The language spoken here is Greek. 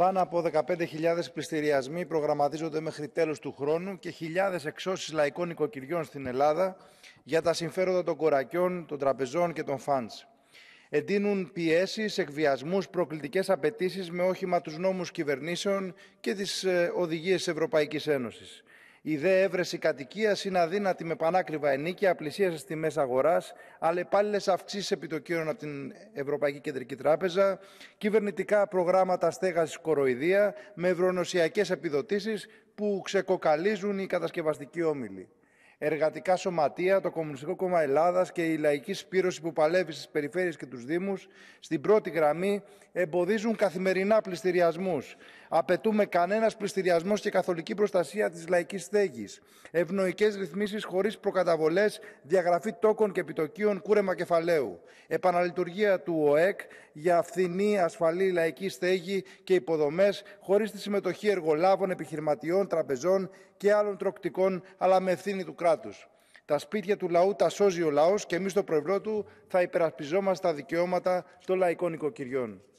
Πάνω από 15.000 πληστηριασμοί προγραμματίζονται μέχρι τέλος του χρόνου και χιλιάδες εξώσεις λαϊκών οικοκυριών στην Ελλάδα για τα συμφέροντα των κορακιών, των τραπεζών και των φαντς. Εντείνουν πιέσεις, εκβιασμούς, προκλητικές απαιτήσεις με όχημα τους νόμους κυβερνήσεων και τις ε, οδηγίες Ευρωπαϊκής Ένωσης. Η δε έβρεση κατοικίας είναι αδύνατη με πανάκριβα ενίκια, πλησίασε τιμέ αγορά, αλλεπάλληλε αυξήσει επιτοκίων από την Ευρωπαϊκή Κεντρική Τράπεζα, κυβερνητικά προγράμματα στέγασης κοροϊδία με ευρωνοσιακές επιδοτήσεις που ξεκοκαλίζουν οι κατασκευαστικοί όμιλοι εργατικά σωματεία, το Κομμουνιστικό Κόμμα Ελλάδας και η λαϊκή σπήρωση που παλεύει στις περιφέρειες και τους Δήμους, στην πρώτη γραμμή, εμποδίζουν καθημερινά πληστηριασμούς. Απαιτούμε κανένας πληστηριασμός και καθολική προστασία της λαϊκής στέγης. Ευνοϊκές ρυθμίσεις χωρίς προκαταβολές, διαγραφή τόκων και επιτοκίων, κούρεμα κεφαλαίου. Επαναλειτουργία του ΟΕΚ για φθηνή, ασφαλή λαϊκή στέγη και υποδομές, χωρίς τη συμμετοχή εργολάβων, επιχειρηματιών, τραπεζών και άλλων τροκτικών, αλλά με ευθύνη του κράτους. Τα σπίτια του λαού τα σώζει ο λαός και εμείς στο πλευρό του θα υπερασπιζόμαστε τα δικαιώματα των λαϊκών οικοκυριών.